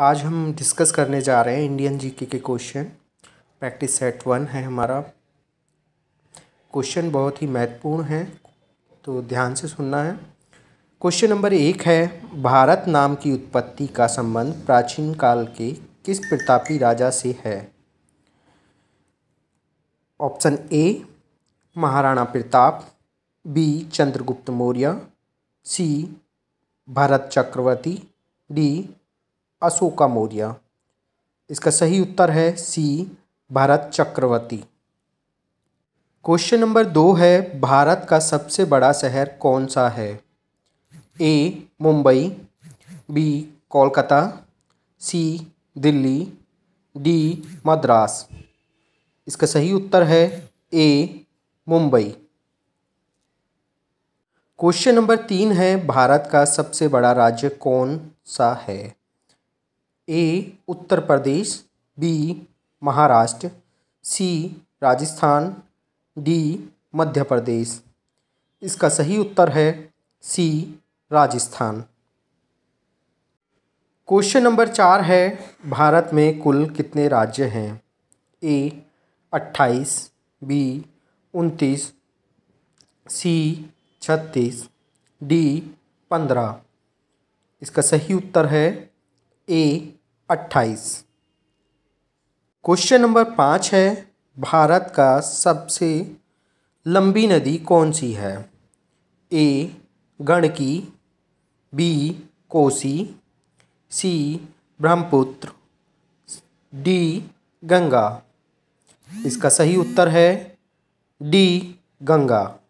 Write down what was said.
आज हम डिस्कस करने जा रहे हैं इंडियन जीके के क्वेश्चन प्रैक्टिस सेट वन है हमारा क्वेश्चन बहुत ही महत्वपूर्ण है तो ध्यान से सुनना है क्वेश्चन नंबर एक है भारत नाम की उत्पत्ति का संबंध प्राचीन काल के किस प्रतापी राजा से है option A Maharana Pratap B Chandragupta Maurya C Bharat Chakravarti D Ashoka Maurya इसका सही उत्तर है C Bharat Chakravarti question number दो है भारत का सबसे बड़ा शहर कौन सा है A Mumbai B Kolkata C Delhi D Madras इसका सही उत्तर है ए मुंबई क्वेश्चन नंबर तीन है भारत का सबसे बड़ा राज्य कौन सा है A Uttar Pradesh B Maharashtra C Rajasthan D Madhya Pradesh इसका सही उत्तर है सी राजस्थान क्वेश्चन नंबर चार है भारत में कुल कितने राज्य हैं ए अट्ठाईस बी उनतीस सी छत्तीस डी पंद्रह इसका सही उत्तर है ए अट्ठाईस क्वेश्चन नंबर पाँच है भारत का सबसे लंबी नदी कौन सी है ए गणकी B Kosi C Brahmaputra D Ganga इसका सही उत्तर है डी गंगा